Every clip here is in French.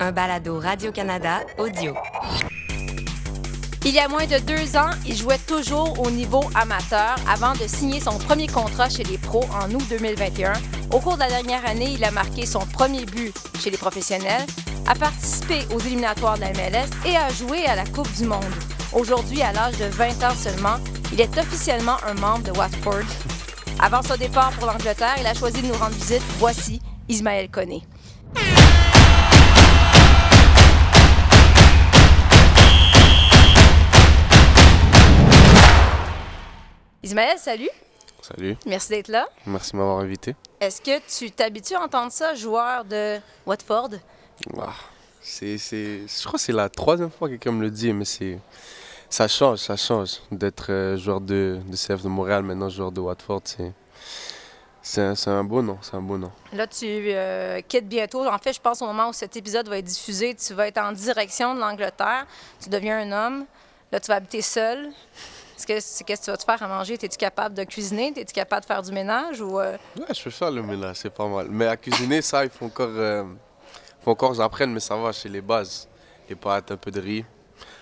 un balado Radio-Canada audio. Il y a moins de deux ans, il jouait toujours au niveau amateur avant de signer son premier contrat chez les pros en août 2021. Au cours de la dernière année, il a marqué son premier but chez les professionnels, a participé aux éliminatoires de la MLS et a joué à la Coupe du Monde. Aujourd'hui, à l'âge de 20 ans seulement, il est officiellement un membre de Watford. Avant son départ pour l'Angleterre, il a choisi de nous rendre visite. Voici Ismaël Koné. Ismaël, salut. Salut. Merci d'être là. Merci de m'avoir invité. Est-ce que tu t'habitues à entendre ça, joueur de Watford? c'est, je crois que c'est la troisième fois que quelqu'un me le dit, mais c'est, ça change, ça change. D'être euh, joueur de, de CF de Montréal, maintenant joueur de Watford, c'est, c'est un, beau nom, c'est un beau nom. Là, tu euh, quittes bientôt. En fait, je pense au moment où cet épisode va être diffusé, tu vas être en direction de l'Angleterre. Tu deviens un homme. Là, tu vas habiter seul ce qu'est-ce que tu vas te faire à manger? Es-tu capable de cuisiner? Es-tu capable de faire du ménage? Ou, euh? Ouais, je fais ça le ménage, c'est pas mal. Mais à cuisiner, ça, il faut encore, euh, faut encore j'apprenne, mais ça va, c'est les bases. Les pâtes, un peu de riz.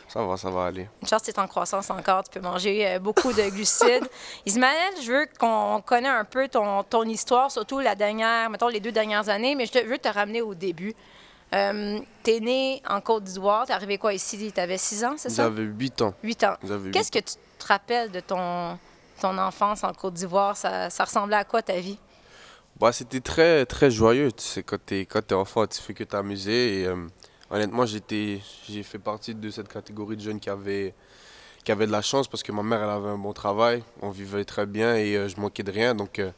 Ça va, ça va aller. Une chance, tu en croissance encore. Tu peux manger euh, beaucoup de glucides. Ismaël, je veux qu'on connaisse un peu ton, ton, histoire, surtout la dernière, maintenant les deux dernières années, mais je, veux te ramener au début. Euh, t'es né en Côte d'Ivoire, t'es arrivé quoi ici? T'avais 6 ans, c'est ça? J'avais 8 ans. 8 ans. Qu'est-ce que tu te de ton, ton enfance en Côte d'Ivoire? Ça, ressemblait à quoi ta vie? Bah, C'était très, très joyeux. Tu quand tu es, enfant, tu fais que t'amuser. Euh, honnêtement, honnêtement, j'ai fait partie de cette catégorie de jeunes qui avaient, qui avaient de la chance parce que ma mère elle avait un bon travail. On vivait très bien et euh, je manquais de rien. Donc, euh,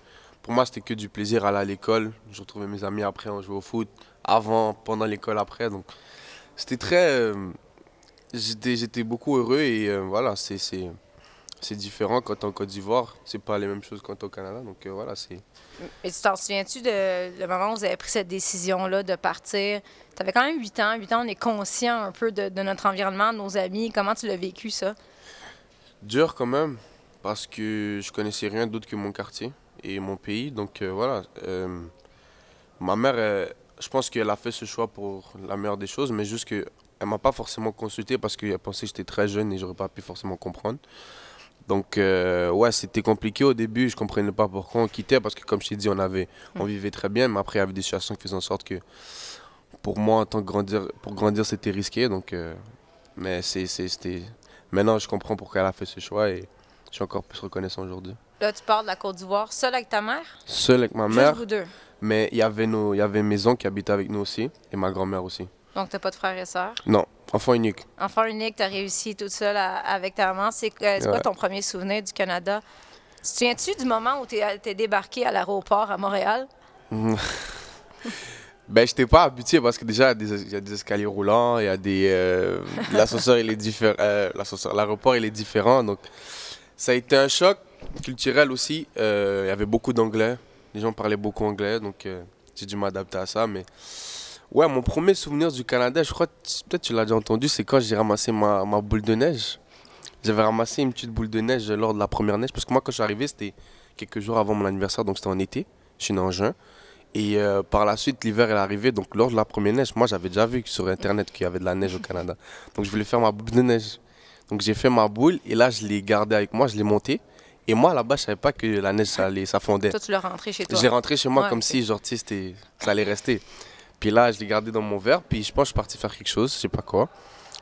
pour moi, c'était que du plaisir à aller à l'école. Je retrouvais mes amis après, on jouait au foot, avant, pendant l'école, après. Donc, c'était très. j'étais, beaucoup heureux et voilà, c'est, c'est différent quand t'es en Côte d'Ivoire. C'est pas les mêmes choses quand t'es au Canada. Donc euh, voilà, c'est. tu t'en souviens-tu de le moment où vous avez pris cette décision-là de partir? Tu avais quand même 8 ans. 8 ans, on est conscient un peu de, notre environnement, de nos amis. Comment tu l'as vécu, ça? Dur quand même, parce que je connaissais rien d'autre que mon quartier et mon pays. Donc euh, voilà. Euh, ma mère, je pense qu'elle a fait ce choix pour la meilleure des choses, mais juste qu'elle m'a pas forcément consulté parce qu'elle pensait que j'étais très jeune et j'aurais pas pu forcément comprendre. Donc, euh, ouais, c'était compliqué au début. Je comprenais pas pourquoi on quittait parce que, comme je t'ai dit, on, avait, on mm. vivait très bien. Mais après, il y avait des situations qui faisaient en sorte que, pour moi, en tant que grandir, pour grandir, c'était risqué. Donc, euh, mais c'était. Maintenant, je comprends pourquoi elle a fait ce choix et je suis encore plus reconnaissant aujourd'hui. Là, tu pars de la Côte d'Ivoire, seul avec ta mère Seul avec ma mère. Juste deux. Mais il y avait nos, il y avait mes qui habitaient avec nous aussi et ma grand-mère aussi. Donc, t'as pas de frères et sœurs Non, Enfant unique. Enfant unique, tu as réussi toute seule avec ta maman. C'est quoi ton premier souvenir du Canada? Tu te souviens-tu du moment où tu es, euh, débarqué à l'aéroport à Montréal? ben, je n'étais pas habitué parce que déjà, il y, a des escaliers roulants, il y a des. Euh, L'ascenseur, il est différent. Euh, l'aéroport, il est différent. Donc, ça a été un choc culturel aussi. Il y avait beaucoup d'anglais. Les gens parlaient beaucoup anglais. Donc, j'ai dû m'adapter à ça. Mais Ouais, mon premier souvenir du Canada, je crois, peut-être tu l'as déjà entendu, c'est quand j'ai ramassé ma, ma, boule de neige. J'avais ramassé une petite boule de neige lors de la première neige, parce que moi, quand je suis arrivé, c'était quelques jours avant mon anniversaire, donc c'était en été, je suis né en juin. Et euh, par la suite, l'hiver est arrivé, donc lors de la première neige, moi, j'avais déjà vu sur Internet qu'il y avait de la neige au Canada. Donc je voulais faire ma boule de neige. Donc j'ai fait ma boule, et là, je l'ai gardée avec moi, je l'ai montée. Et moi, là-bas, je savais pas que la neige, ça, allait, ça fondait. Toi, tu l'as rentré chez toi. J'ai rentré chez moi comme si, genre, ça allait rester. Puis là, je l'ai gardé dans mon verre. Puis je pense que je suis parti faire quelque chose, je sais pas quoi.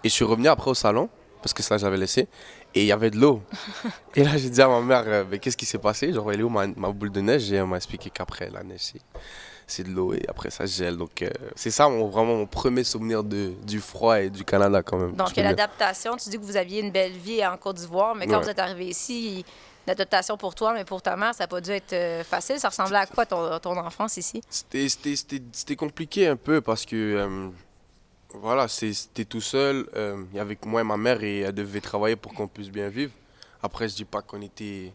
Et je suis revenu après au salon, parce que ça, j'avais laissé. Et il y avait de l'eau. et là, j'ai dit à ma mère, euh, mais qu'est-ce qui s'est passé Genre, elle est où ma, boule de neige Et elle m'a expliqué qu'après la neige, c'est de l'eau et après ça gèle. Donc euh, c'est ça mon, vraiment mon premier souvenir de, du froid et du Canada quand même. Donc l'adaptation, tu dis que vous aviez une belle vie en Côte d'Ivoire, mais quand vous êtes arrivé ici, d'adaptation pour toi, mais pour ta mère, ça n'a pas dû être euh, facile. Ça ressemblait à quoi ton, ton enfance ici? C'était compliqué un peu parce que, euh, voilà, c'était tout seul. Euh, avec moi et ma mère, et elle devait travailler pour qu'on puisse bien vivre. Après, je dis pas qu'on était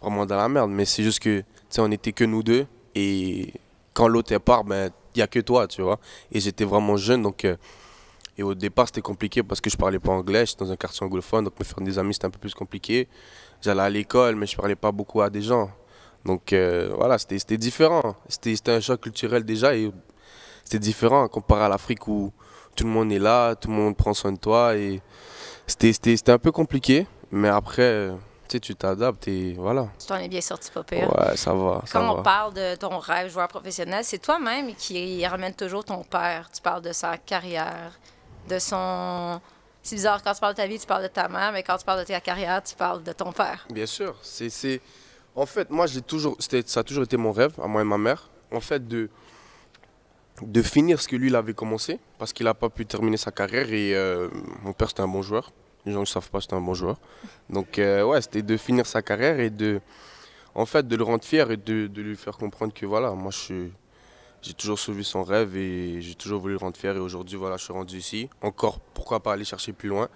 vraiment dans la merde, mais c'est juste que, tu sais, on était que nous deux. Et quand l'autre part, ben, il n'y a que toi, tu vois. Et j'étais vraiment jeune, donc. Euh, et au départ, c'était compliqué parce que je parlais pas anglais, j'étais dans un quartier anglophone, donc me faire des amis, c'était un peu plus compliqué. J'allais à l'école, mais je parlais pas beaucoup à des gens. Donc euh, voilà, c'était différent. C'était un choc culturel déjà et c'était différent comparé à l'Afrique où tout le monde est là, tout le monde prend soin de toi. et C'était un peu compliqué, mais après, tu sais, tu t'adaptes et voilà. Tu t'en es bien sorti, pas Ouais, ça va. Quand on parle de ton rêve joueur professionnel, c'est toi-même qui ramène toujours ton père. Tu parles de sa carrière, de son. C'est bizarre, quand tu parles de ta vie, tu parles de ta mère, mais quand tu parles de ta carrière, tu parles de ton père. Bien sûr. C'est, En fait, moi, j'ai toujours... ça a toujours été mon rêve, à moi et ma mère, en fait, de, de finir ce que lui, il avait commencé, parce qu'il n'a pas pu terminer sa carrière. Et euh, mon père, c'était un bon joueur. Les gens ne savent pas, c'était un bon joueur. Donc, euh, ouais, c'était de finir sa carrière et de, en fait, de le rendre fier et de, de lui faire comprendre que, voilà, moi, je suis j'ai toujours suivi son rêve et j'ai toujours voulu le rendre fier. Et aujourd'hui, voilà, je suis rendu ici. Encore, pourquoi pas aller chercher plus loin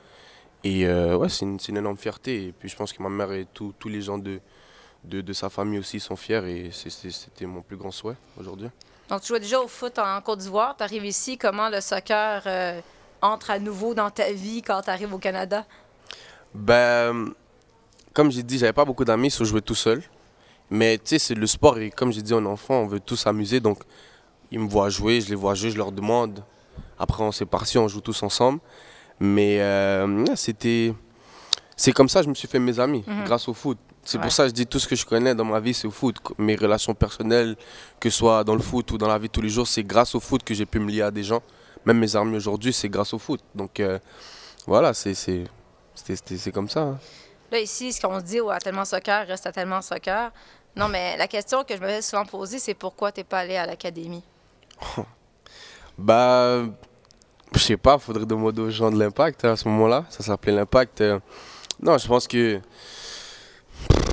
Et euh, ouais, c'est une, énorme fierté. Et puis je pense que ma mère et tous les gens de, de, sa famille aussi sont fiers et c'était mon plus grand souhait aujourd'hui. Donc tu jouais déjà au foot en Côte d'Ivoire, tu arrives ici, comment le soccer euh, entre à nouveau dans ta vie quand tu arrives au Canada? Ben, comme j'ai dit, j'avais pas beaucoup d'amis, je jouais tout seul. Mais tu sais, c'est le sport et comme j'ai dit, on est enfant, on veut tous s'amuser. Donc ils me voient jouer, je les vois jouer, je leur demande. Après, on s'est parti, on joue tous ensemble. Mais euh, c'était. C'est comme ça que je me suis fait mes amis, mhm. grâce au foot. C'est pour ça que je dis tout ce que je connais dans ma vie, c'est au foot. Mes relations personnelles, que ce soit dans le foot ou dans la vie de tous les jours, c'est grâce au foot que j'ai pu me lier à des gens. Même mes amis aujourd'hui, c'est grâce au foot. Donc euh, voilà, c'est comme ça. Hein. Là, ici, ce qu'on se dit, ouais, à tellement soccer, reste à tellement soccer. Non, mais la question que je me fais souvent poser, c'est pourquoi tu n'es pas allé à l'académie? Bah, je sais pas, faudrait demander aux gens de l'impact hein, à ce moment-là. Ça s'appelait l'impact. Euh, non, je pense que.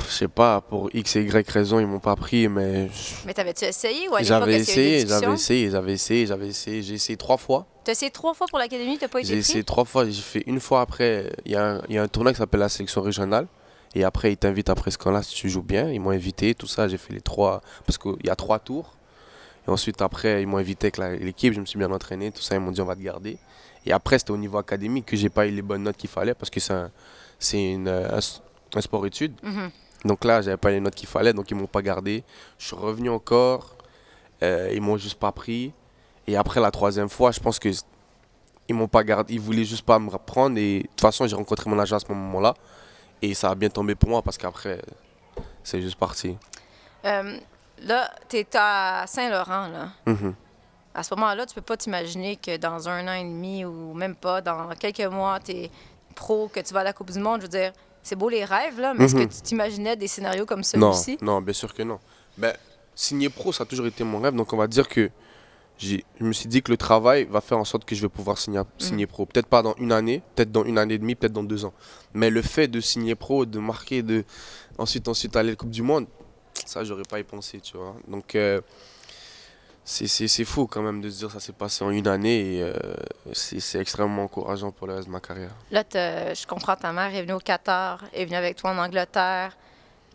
Je sais pas, pour X et Y raison, ils m'ont pas pris, mais. Mais t'avais-tu essayé ou J'avais essayé, j'avais essayé, j'avais essayé, j'avais essayé. J'ai essayé trois fois. T'as essayé trois fois pour l'académie, t'as pas J'ai essayé trois fois. J'ai fait une fois après. Il y, a un, y a un tournoi qui s'appelle la sélection régionale. Et après, ils t'invitent après ce camp-là si tu joues bien. Ils m'ont invité, tout ça. J'ai fait les trois. Parce qu'il y a trois tours. Et ensuite, après, ils m'ont invité avec l'équipe, je me suis bien entraîné, tout ça, ils m'ont dit on va te garder. Et après, c'était au niveau académique que j'ai pas eu les bonnes notes qu'il fallait parce que c'est un, euh, sport étude. Mhm. Donc là, j'avais pas les notes qu'il fallait, donc ils m'ont pas gardé. Je suis revenu encore, ils euh, ils m'ont juste pas pris. Et après la troisième fois, je pense qu'ils ils m'ont pas gardé, ils voulaient juste pas me reprendre. Et de toute façon, j'ai rencontré mon agent à ce moment-là, et ça a bien tombé pour moi parce qu'après, c'est juste parti. Euh, Là, tu es à Saint-Laurent, là. Mm-hmm. À ce moment-là, tu peux pas t'imaginer que dans un an et demi ou même pas, dans quelques mois, tu es pro, que tu vas à la Coupe du Monde. Je veux dire, c'est beau les rêves, là, mais est-ce mm-hmm. que tu t'imaginais des scénarios comme celui-ci? Non, bien sûr que non. Ben, signer pro, ça a toujours été mon rêve, donc on va dire que je me suis dit que le travail va faire en sorte que je vais pouvoir signer, mm. signer pro. Peut-être pas dans une année, peut-être dans une année et demie, peut-être dans deux ans. Mais le fait de signer pro, de marquer, de ensuite ensuite aller à la Coupe du Monde, ça j'aurais pas y pensé, tu vois. Donc euh, c'est fou quand même de se dire ça s'est passé en une année et euh, c'est extrêmement encourageant pour le reste de ma carrière. Là, je comprends, ta mère est venue au Qatar, est venue avec toi en Angleterre.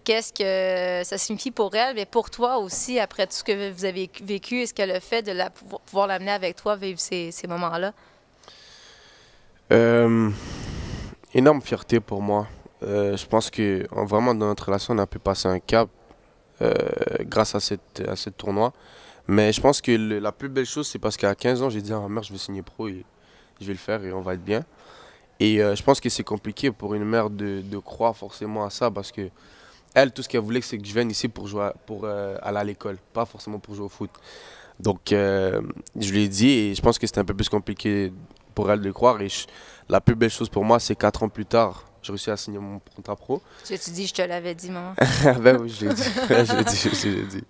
Qu'est-ce que ça signifie pour elle, mais pour toi aussi, après tout ce que vous avez vécu, est-ce que le fait de la, pouvoir l'amener avec toi, vivre ces, ces moments-là? Euh, énorme fierté pour moi. je pense que vraiment dans notre relation, on a pu passer un cap euh, grâce à cette à ce tournoi. Mais je pense que la plus belle chose, c'est parce qu'à 15 ans, j'ai dit, à ah, ma mère je vais signer pro et je vais le faire et on va être bien. Et euh, je pense que c'est compliqué pour une mère de, croire forcément à ça parce que elle, tout ce qu'elle voulait, c'est que je vienne ici pour, jouer, pour euh, aller à l'école, pas forcément pour jouer au foot. Donc, je lui ai dit et je pense que c'était un peu plus compliqué pour elle de croire. Et la plus belle chose pour moi, c'est 4 ans plus tard, j'ai réussi à signer mon contrat pro. Tu te dis, je te l'avais dit, maman. Ah, ben oui, je l'ai dit. j'ai dit.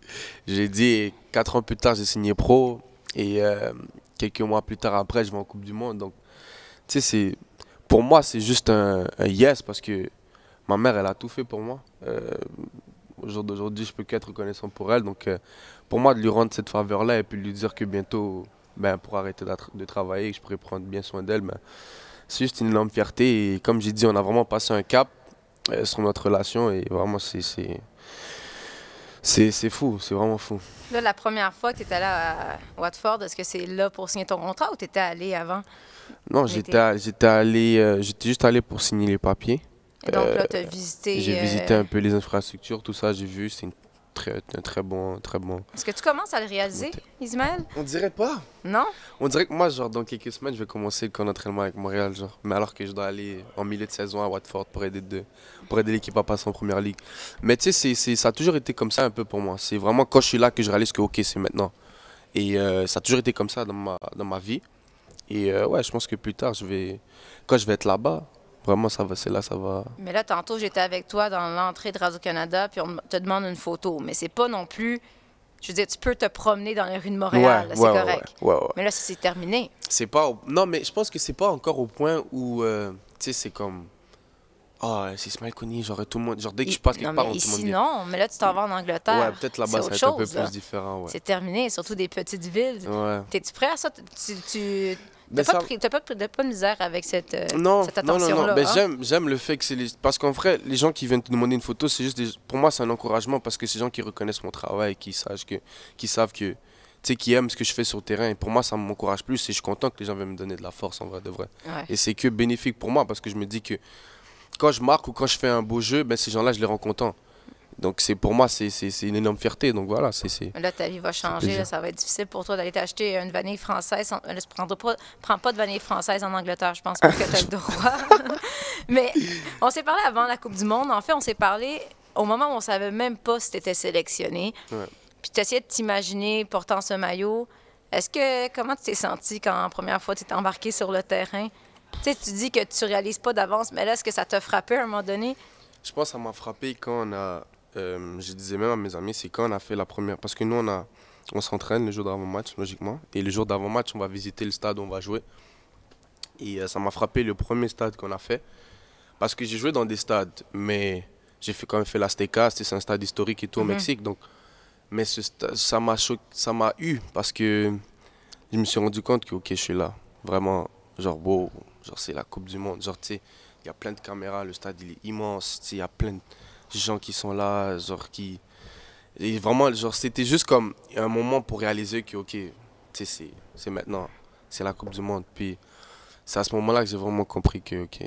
J'ai dit, quatre ans plus tard, j'ai signé pro. Et euh, quelques mois plus tard après, je vais en Coupe du Monde. Donc, tu sais, c'est. Pour moi, c'est juste un, yes parce que ma mère, elle a tout fait pour moi. Euh, au jour d'aujourd'hui, je peux qu'être reconnaissant pour elle. Donc, euh, pour moi, de lui rendre cette faveur-là et puis de lui dire que bientôt, ben, pour arrêter de travailler et je pourrais prendre bien soin d'elle, ben, c'est juste une énorme fierté. Et comme j'ai dit, on a vraiment passé un cap euh, sur notre relation et vraiment, c'est. C'est fou, c'est vraiment fou. Là, la première fois que tu étais là à Watford, est-ce que c'est là pour signer ton contrat ou tu étais allé avant? Non, j'étais j'étais allé, euh, j'étais juste allé pour signer les papiers. Et donc là, euh, tu as J'ai visité un peu les infrastructures, tout ça, j'ai vu, c'est un très bon. Très bon Est-ce que tu commences à le réaliser? Ismaël? On dirait pas. Non? On dirait que moi, genre, dans quelques semaines, je vais commencer le camp d'entraînement avec Montréal, genre. Mais alors que je dois aller en milieu de saison à Watford pour aider, de, pour aider l'équipe à passer en première ligue. Mais tu sais, ça a toujours été comme ça un peu pour moi. C'est vraiment quand je suis là que je réalise que, OK, c'est maintenant. Et euh, ça a toujours été comme ça dans ma, dans ma vie. Et euh, ouais, je pense que plus tard, je vais, quand je vais être là-bas, vraiment, ça va, c'est là, ça va. Mais là, tantôt, j'étais avec toi dans l'entrée de Radio-Canada, puis on te demande une photo. Mais c'est pas non plus je veux dire, tu peux te promener dans les rues de Montréal, c'est correct. mais là, c'est terminé. C'est pas. Non, mais je pense que c'est pas encore au point où, euh, tu sais, c'est comme. Ah, c'est mal connu, genre tout le monde, genre dès que je passe quelque part, tout le monde. non, mais là tu t'en vas en Angleterre. Ouais, peut-être là-bas c'est un peu plus différent. Ouais. C'est terminé, surtout des petites villes. Ouais. T'es-tu prêt à ça? tu, T'as pas, pas, de misère avec cette, attention euh, -là, Non, non, non. Hein? J'aime le fait que c'est... Parce qu'en vrai, les gens qui viennent te demander une photo, c'est juste... Pour moi, c'est un encouragement parce que c'est des gens qui reconnaissent mon travail, qui, que... savent que... Tu sais, qui aiment ce que je fais sur le terrain. Et pour moi, ça m'encourage plus et je suis content que les gens viennent me donner de la force en vrai de vrai. Et c'est que bénéfique pour moi parce que je me dis que quand je marque ou quand je fais un beau jeu, ben, ces gens-là, je les rends contents. Donc c'est pour moi c'est une énorme fierté. Donc voilà, c'est Là ta vie va changer, ça va être difficile pour toi d'aller t'acheter une vanille française. Ne euh, prends, pas de vanille française en Angleterre, je pense pas que tu as le droit. Mais on s'est parlé avant la Coupe du monde. En fait, on s'est parlé au moment où on savait même pas si tu étais sélectionné. Puis tu essayais de t'imaginer portant ce maillot. Est-ce que comment tu t'es senti quand première fois tu t'es embarqué sur le terrain Tu sais, tu dis que tu réalises pas d'avance, mais là est-ce que ça t'a frappé à un moment donné je pense que ça m'a frappé quand on a, euh, je disais même à mes amis, c'est quand on a fait la première. Parce que nous, on, a, on s'entraîne le jour d'avant-match, logiquement. Et le jour d'avant-match, on va visiter le stade, où on va jouer. Et euh, ça m'a frappé le premier stade qu'on a fait. Parce que j'ai joué dans des stades, mais j'ai quand même fait l'Azteca, c'est un stade historique et tout au mhm. Mexique. Donc, mais ça m'a ça m'a eu parce que je me suis rendu compte que ok, je suis là, vraiment, genre beau, genre c'est la Coupe du Monde, genre tu sais, il y a plein de caméras, le stade il est immense, il y a plein de gens qui sont là, genre qui. vraiment, genre, c'était juste comme un moment pour réaliser que, ok, c'est, c'est maintenant, c'est la Coupe du Monde. Puis c'est à ce moment-là que j'ai vraiment compris que, ok,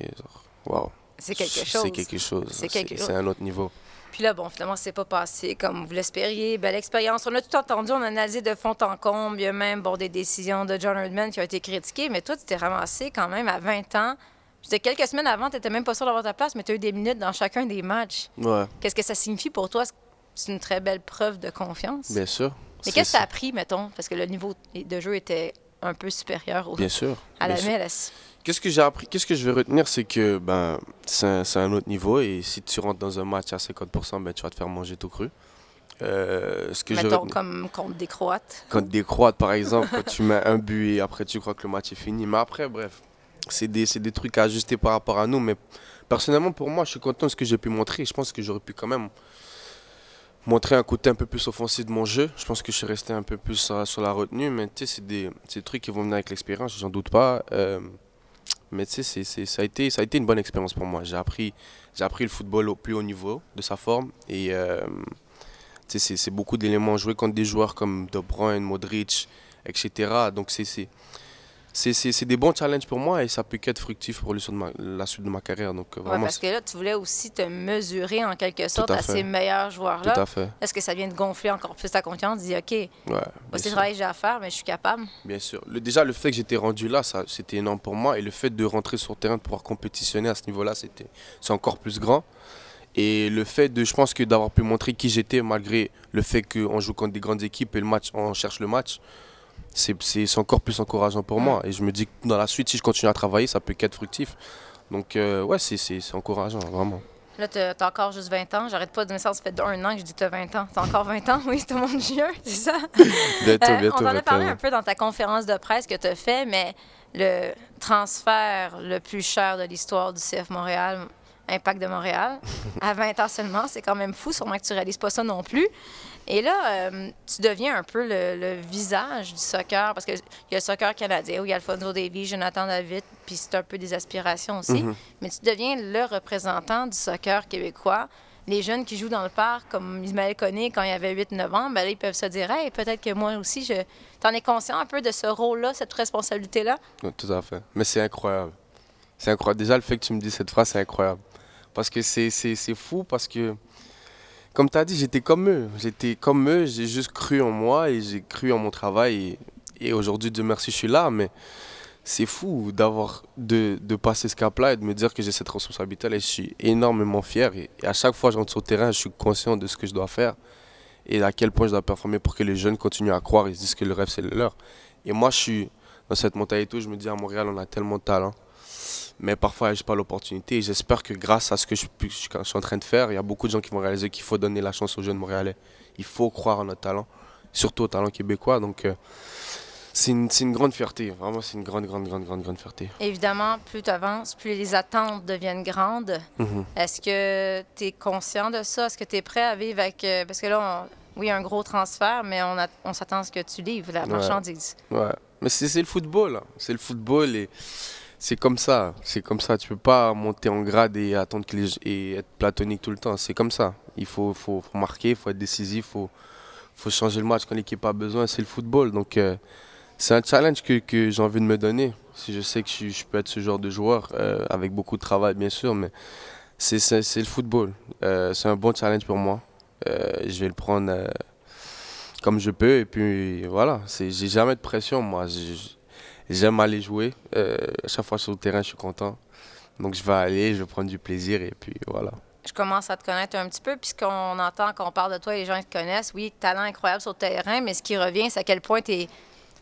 waouh. C'est quelque chose. C'est quelque chose. C'est, un autre niveau. Puis là, bon, finalement, c'est pas passé comme vous l'espériez. Belle expérience. On a tout entendu, on a analysé de fond en comble. Il y a même bon, des décisions de John Herdman qui ont été critiquées, mais toi, tu t'es ramassé quand même à 20 ans quelques semaines avant, tu n'étais même pas sûr d'avoir ta place, mais tu as eu des minutes dans chacun des matchs. Qu'est-ce que ça signifie pour toi? C'est une très belle preuve de confiance. Bien sûr. Mais qu'est-ce que tu as appris, mettons? Parce que le niveau de jeu était un peu supérieur au... Bien sûr. à la MLS. Qu'est-ce que j'ai appris? Qu'est-ce que je vais retenir? C'est que ben, c'est un, autre niveau et si tu rentres dans un match à 50%, ben, tu vas te faire manger tout cru. Euh, mettons comme contre des Croates. Contre des Croates, par exemple, tu mets un but et après tu crois que le match est fini. Mais après, bref, c'est des, des, trucs à ajuster par rapport à nous. Mais personnellement, pour moi, je suis content de ce que j'ai pu montrer. Je pense que j'aurais pu quand même montrer un côté un peu plus offensif de mon jeu. Je pense que je suis resté un peu plus sur, la retenue. Mais tu sais, c'est des, des, trucs qui vont venir avec l'expérience, j'en doute pas. Euh, mais tu sais, ça, a été, ça a été une bonne expérience pour moi. J'ai appris, appris le football au plus haut niveau de sa forme. Et euh, tu sais, c'est beaucoup d'éléments. Jouer contre des joueurs comme De Bruyne, Modric, etc. Donc c'est c'est des bons challenges pour moi et ça peut qu'être fructif pour la suite de ma carrière. Donc, euh, vraiment, parce que là, tu voulais aussi te mesurer en quelque sorte à, ces meilleurs joueurs-là. Tout à fait. Est-ce que ça vient de gonfler encore plus ta confiance? Dis, OK, ouais, c'est travail j'ai à faire, mais je suis capable. Bien sûr. Le, déjà, le fait que j'étais rendu là, c'était énorme pour moi. Et le fait de rentrer sur le terrain, de pouvoir compétitionner à ce niveau-là, c'est encore plus grand. Et le fait de, je pense que d'avoir pu montrer qui j'étais, malgré le fait qu'on joue contre des grandes équipes et le match, on cherche le match, c'est encore plus encourageant pour moi. Et je me dis que dans la suite, si je continue à travailler, ça peut qu'être fructif. Donc, euh, ouais, c'est encourageant, vraiment. Là, as encore juste 20 ans. J'arrête pas de me dire ça fait un an que je dis as 20 ans. as encore 20 ans, oui, tout le monde c'est ça? bientôt, euh, bientôt, on en a parlé un peu dans ta conférence de presse que tu as fait, mais le transfert le plus cher de l'histoire du CF Montréal, Impact de Montréal, à 20 ans seulement, c'est quand même fou. Sûrement que tu réalises pas ça non plus. Et là, euh, tu deviens un peu le, visage du soccer, parce qu'il y a le soccer canadien où il y a Alfonso Davies, Jonathan David, puis c'est un peu des aspirations aussi. Mhm. Mais tu deviens le représentant du soccer québécois. Les jeunes qui jouent dans le parc, comme Ismaël Conné, quand il y avait 8-9 ans, ben ils peuvent se dire Hey, peut-être que moi aussi, je. T'en es conscient un peu de ce rôle-là, cette responsabilité-là Tout à fait. Mais c'est incroyable. C'est incroyable. Déjà, le fait que tu me dis cette phrase, c'est incroyable. Parce que c'est fou, parce que comme tu as dit, j'étais comme eux. J'étais comme eux, j'ai juste cru en moi et j'ai cru en mon travail. Et, aujourd'hui, Dieu merci, je suis là, mais c'est fou d'avoir de, de, passer ce cap-là et de me dire que j'ai cette responsabilité Et Je suis énormément fier. Et, à chaque fois que rentre sur le terrain, je suis conscient de ce que je dois faire et à quel point je dois performer pour que les jeunes continuent à croire et se disent que le rêve, c'est leur. Et moi, je suis dans cette montagne et tout. Je me dis, à Montréal, on a tellement de talent mais parfois j'ai pas l'opportunité. J'espère que grâce à ce que je, suis en train de faire, il y a beaucoup de gens qui vont réaliser qu'il faut donner la chance aux jeunes Montréalais. Il faut croire en notre talent, surtout au talent québécois. Donc euh, c'est une, grande fierté, vraiment c'est une grande, grande, grande, grande, grande fierté. Évidemment, plus tu avances, plus les attentes deviennent grandes. Mhm. Est-ce que tu es conscient de ça? Est-ce que tu es prêt à vivre avec... Euh, parce que là, oui, un gros transfert, mais on, on s'attend à ce que tu livres, la marchandise. Ouais, mais c'est le football, hein. c'est le football et c'est comme ça, c'est comme ça. Tu peux pas monter en grade et attendre que et être platonique tout le temps. C'est comme ça. Il faut, marquer, il faut être décisif, il faut, faut changer le match quand l'équipe a besoin. C'est le football. Donc, euh, c'est un challenge que, que j'ai envie de me donner. Si je sais que je, peux être ce genre de joueur, euh, avec beaucoup de travail, bien sûr, mais c'est le football. Euh, c'est un bon challenge pour moi. je vais le prendre comme je peux. Et puis, voilà, j'ai jamais de pression, moi j'aime aller jouer. Euh, chaque fois sur le terrain, je suis content. Donc je vais aller, je vais prendre du plaisir et puis voilà. Je commence à te connaître un petit peu, puisqu'on entend qu'on parle de toi, les gens te connaissent. Oui, talent incroyable sur le terrain, mais ce qui revient, c'est à quel point tu es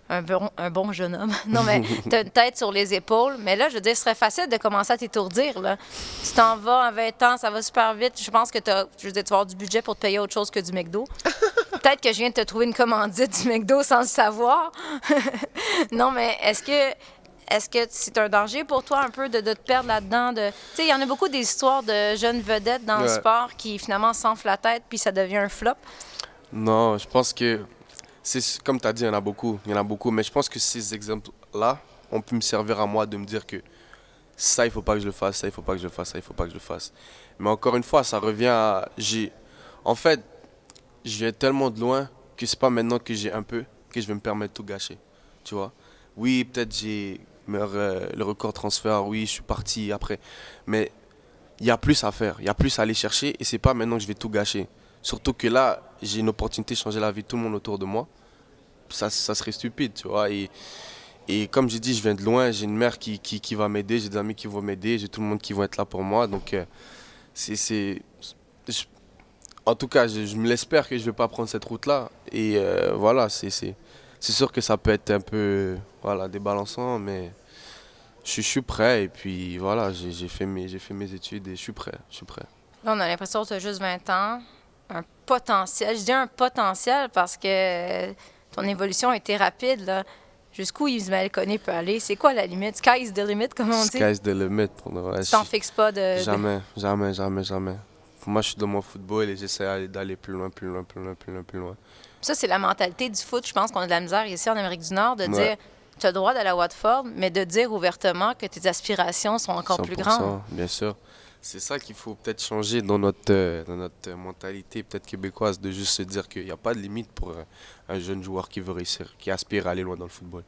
un bon, un bon, jeune homme. Non, mais tu as une tête sur les épaules. Mais là, je veux dire, ce serait facile de commencer à t'étourdir. Là. Tu t'en vas en 20 ans, ça va super vite. Je pense que tu vas avoir du budget pour te payer autre chose que du McDo. Peut-être que je viens de te trouver une commandite du McDo sans le savoir. non, mais est-ce que est-ce que c'est un danger pour toi un peu de, te perdre là-dedans? De... Tu sais, il y en a beaucoup des histoires de jeunes vedettes dans le sport qui finalement s'enflent la tête puis ça devient un flop. Non, je pense que c'est comme tu as dit, il y en a beaucoup. Il y en a beaucoup. Mais je pense que ces exemples-là ont pu me servir à moi de me dire que ça, il faut pas que je le fasse, ça, il faut pas que je le fasse, ça, il faut pas que je le fasse. Mais encore une fois, ça revient à. J'ai... En fait, je viens tellement de loin que c'est pas maintenant que j'ai un peu que je vais me permettre de tout gâcher. Tu vois Oui, peut-être j'ai le record transfert, oui, je suis parti après. Mais il y a plus à faire, il y a plus à aller chercher et c'est pas maintenant que je vais tout gâcher. Surtout que là, j'ai une opportunité de changer la vie de tout le monde autour de moi. Ça, ça serait stupide, tu vois. Et, et comme j'ai dit, je viens de loin, j'ai une mère qui, qui, va m'aider, j'ai des amis qui vont m'aider, j'ai tout le monde qui va être là pour moi. Donc, euh, c'est c'est en tout cas, je, me l'espère que je ne vais pas prendre cette route-là. Et euh, voilà, c'est sûr que ça peut être un peu voilà, débalançant, mais je, suis prêt. Et puis voilà, j'ai fait, mes, fait mes études et je suis prêt. Je suis prêt. Là, on a l'impression que tu as juste 20 ans, un potentiel. Je dis un potentiel parce que ton évolution a été rapide. Jusqu'où Ismaël Koné peut aller? C'est quoi la limite? is the limit, comme on dit? is the limit. Pour le... T'en fixes pas de... Jamais, jamais, jamais, jamais moi, je suis dans mon football et j'essaie d'aller plus loin, plus loin, plus loin, plus loin, plus loin. Ça, c'est la mentalité du foot. Je pense qu'on a de la misère ici en Amérique du Nord de dire tu as droit d'aller à Watford, mais de dire ouvertement que tes aspirations sont encore plus grandes. Bien sûr. C'est ça qu'il faut peut-être changer dans notre, euh, dans notre euh, mentalité, peut-être québécoise, de juste se dire qu'il n'y a pas de limite pour euh, un jeune joueur qui veut réussir, qui aspire à aller loin dans le football.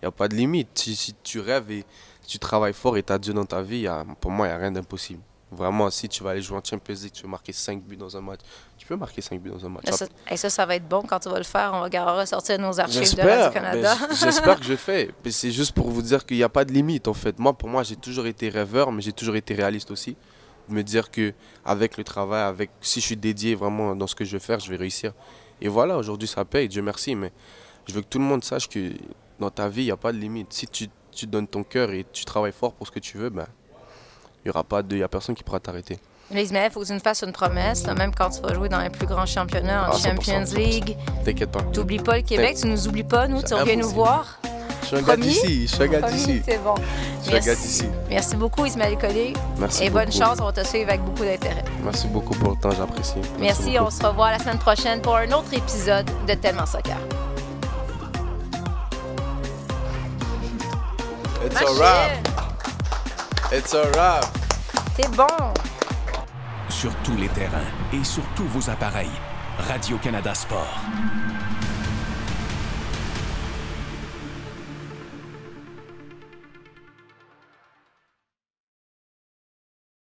Il n'y a pas de limite. Si, tu rêves et tu travailles fort et tu as Dieu dans ta vie, pour moi, il n'y a rien d'impossible. Vraiment, si tu vas aller jouer en Champions League, tu veux marquer 5 buts dans un match, tu peux marquer 5 buts dans un match. Et ça, ça, va être bon quand tu vas le faire. On va ressortir nos archives de canada ben, J'espère que je fais. C'est juste pour vous dire qu'il n'y a pas de limite, en fait. Moi, pour moi, j'ai toujours été rêveur, mais j'ai toujours été réaliste aussi. De me dire que avec le travail, avec si je suis dédié vraiment dans ce que je veux faire, je vais réussir. Et voilà, aujourd'hui, ça paye, Dieu merci. Mais je veux que tout le monde sache que dans ta vie, il n'y a pas de limite. Si tu, tu donnes ton cœur et tu travailles fort pour ce que tu veux, ben, il y aura pas de, a personne qui pourra t'arrêter. Mais Ismaël, il faut que tu nous fasses une promesse, même quand tu vas jouer dans les plus grands championnats, en ah, Champions League. T'inquiète pas. n'oublies pas le Québec, tu nous oublies pas, nous, tu reviens nous voir. Je suis un gars je suis un d'ici. C'est bon. Je suis un d'ici. Merci beaucoup, Ismaël Collet. Merci. Et bonne chance, on te suivre avec beaucoup d'intérêt. Merci beaucoup pour le temps, j'apprécie. Merci, on se revoit la semaine prochaine pour un autre épisode de Tellement Soccer. It's It's C'est bon. Sur tous les terrains et sur tous vos appareils, Radio-Canada Sport.